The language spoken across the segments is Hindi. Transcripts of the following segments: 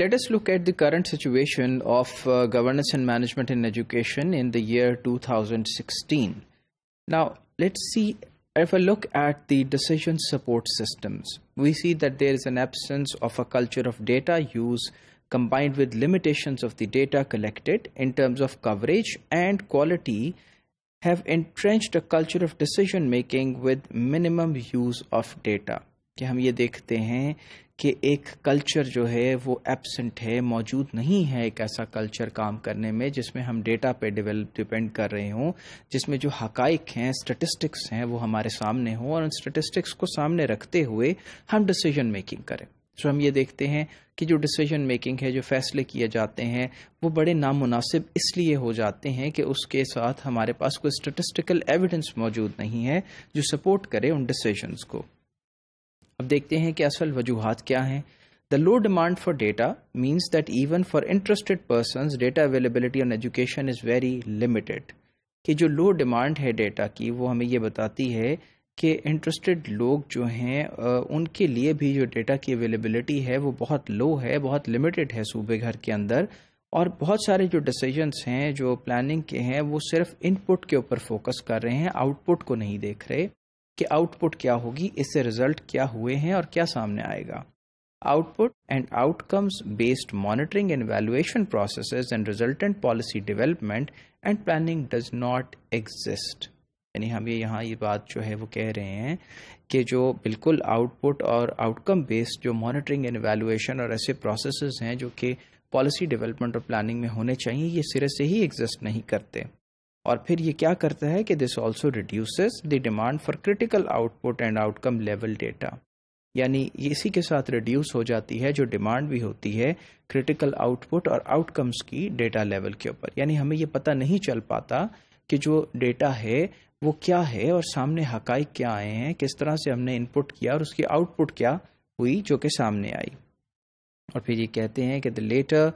Let us look at the current situation of uh, governance and management in education in the year 2016. Now, let's see if I look at the decision support systems, we see that there is an absence of a culture of data use combined with limitations of the data collected in terms of coverage and quality have entrenched a culture of decision making with minimum use of data. कि हम ये देखते हैं कि एक कल्चर जो है वो एबसेंट है मौजूद नहीं है एक ऐसा कल्चर काम करने में जिसमें हम डेटा पे डेवलप डिपेंड कर रहे हों जिसमें जो हकाइक हैं स्टेटिस्टिक्स हैं वो हमारे सामने हों और उन स्टेटिस्टिक्स को सामने रखते हुए हम डिसीजन मेकिंग करें तो हम ये देखते हैं कि जो डिसीजन मेकिंग है जो फैसले किए जाते हैं वो बड़े नामुनासिब इसलिए हो जाते हैं कि उसके साथ हमारे पास कोई स्टेटिस्टिकल एविडेंस मौजूद नहीं है जो सपोर्ट करे उन डिसीजंस को अब देखते हैं कि असल वजूहत क्या हैं the low demand for data means that even for interested person data availability on education is very limited कि जो लो डिमांड है डेटा की वो हमें ये बताती है कि इंटरेस्टेड लोग जो हैं उनके लिए भी जो डेटा की अवेलेबिलिटी है वो बहुत लो है बहुत लिमिटेड है सूबे घर के अंदर और बहुत सारे जो डिसीजंस हैं जो प्लानिंग के हैं वो सिर्फ इनपुट के ऊपर फोकस कर रहे हैं आउटपुट को नहीं देख रहे कि आउटपुट क्या होगी इससे रिजल्ट क्या हुए हैं और क्या सामने आएगा output and outcomes based monitoring and evaluation process and resultant policy development and planning does not exist यानी हम ये यहाँ ये बात जो है वो कह रहे हैं कि जो बिल्कुल आउटपुट और आउटकम बेस्ड जो मॉनिटरिंग एंड एवेलुएशन और ऐसे प्रोसेसेस हैं जो कि पॉलिसी डेवलपमेंट और प्लानिंग में होने चाहिए ये सिरे से ही एग्जिस्ट नहीं करते और फिर ये क्या करता है कि this also reduces the demand for critical output and outcome level data यानी इसी के साथ रिड्यूस हो जाती है जो डिमांड भी होती है क्रिटिकल आउटपुट और आउटकम्स की डेटा लेवल के ऊपर यानी हमें ये पता नहीं चल पाता कि जो डेटा है वो क्या है और सामने हक क्या आए हैं किस तरह से हमने इनपुट किया और उसकी आउटपुट क्या हुई जो कि सामने आई और फिर ये कहते हैं कि the latter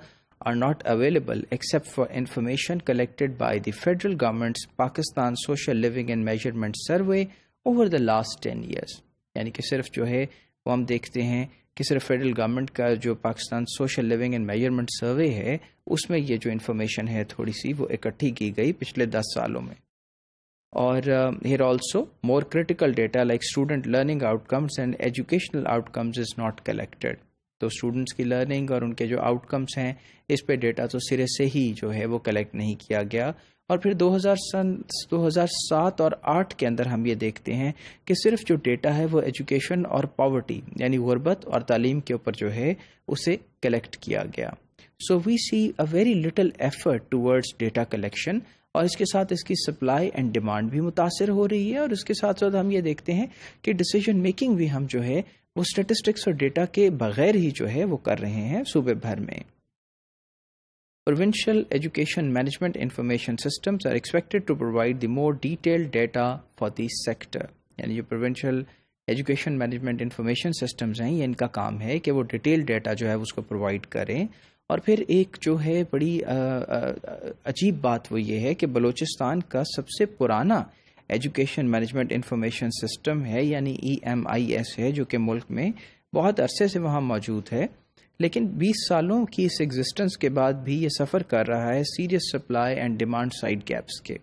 are not available except for information collected by the federal government's Pakistan Social Living and Measurement Survey over the last 10 years. यानी कि सिर्फ जो है वो हम देखते हैं कि सिर्फ फेडरल गवर्नमेंट का जो Pakistan social living and measurement survey है उसमें ये जो इन्फॉर्मेशन है थोड़ी सी वो इकट्ठी की गई पिछले दस सालों में और here also more critical data like student learning outcomes and educational outcomes is not collected तो स्टूडेंट्स की लर्निंग और उनके जो आउटकम्स हैं इस पे डेटा तो सिरे से ही जो है वो कलेक्ट नहीं किया गया और फिर 2000 सन 2007 और 8 के अंदर हम ये देखते हैं कि सिर्फ जो डेटा है वो एजुकेशन और पॉवर्टी यानी गुर्बत और तालीम के ऊपर जो है उसे कलेक्ट किया गया so we see a very little effort towards data collection और इसके साथ इसकी सप्लाई एंड डिमांड भी मुतासर हो रही है और इसके साथ साथ हम ये देखते हैं कि डिसीजन मेकिंग भी हम जो है वो स्टेटिस्टिक्स और डेटा के बगैर ही जो है वो कर रहे हैं सूबे भर में provincial education management information system are expected to provide the more detailed data for this sector यानी जो provincial education management information system हैं ये इनका काम है कि वो डिटेल डेटा जो है उसको प्रोवाइड करें और फिर एक जो है बड़ी अजीब बात वो ये है कि बलूचिस्तान का सबसे पुराना एजुकेशन मैनेजमेंट इंफॉर्मेशन सिस्टम है यानी ई e है जो कि मुल्क में बहुत अरसे से वहाँ मौजूद है लेकिन 20 सालों की इस एग्जिस्टेंस के बाद भी ये सफ़र कर रहा है serious supply and demand side gaps के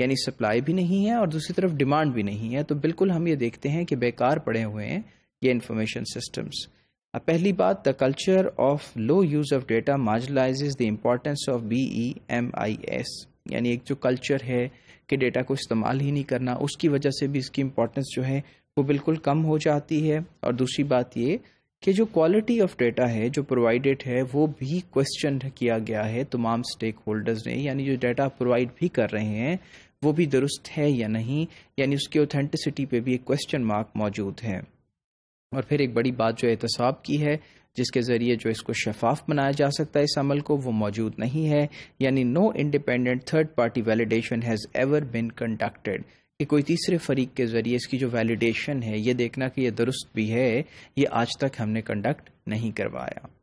यानी सप्लाई भी नहीं है और दूसरी तरफ डिमांड भी नहीं है तो बिल्कुल हम ये देखते हैं कि बेकार पड़े हुए हैं ये इंफॉर्मेशन सिस्टम्स अब पहली बात the culture of low use of data marginalize the importance of B E M I S यानी एक जो कल्चर है कि डेटा को इस्तेमाल ही नहीं करना उसकी वजह से भी इसकी इम्पोर्टेंस जो है वो बिल्कुल कम हो जाती है और दूसरी बात ये कि जो क्वालिटी ऑफ डेटा है जो प्रोवाइडेड है वो भी क्वेश्चन किया गया है तमाम स्टेक होल्डर्स ने यानी जो डेटा प्रोवाइड भी कर रहे हैं वो भी दुरुस्त है या नहीं यानी उसकी ऑथेंटिसिटी पे भी एक क्वेश्चन मार्क मौजूद है और फिर एक बड़ी बात जो एहतसाब की है जिसके ज़रिए जो इसको शफाफ बनाया जा सकता है इस अमल को वो मौजूद नहीं है यानी no independent third party validation has ever been conducted कि कोई तीसरे फरीक के ज़रिए इसकी जो वैलिडेशन है ये देखना कि ये दुरुस्त भी है ये आज तक हमने कंडक्ट नहीं करवाया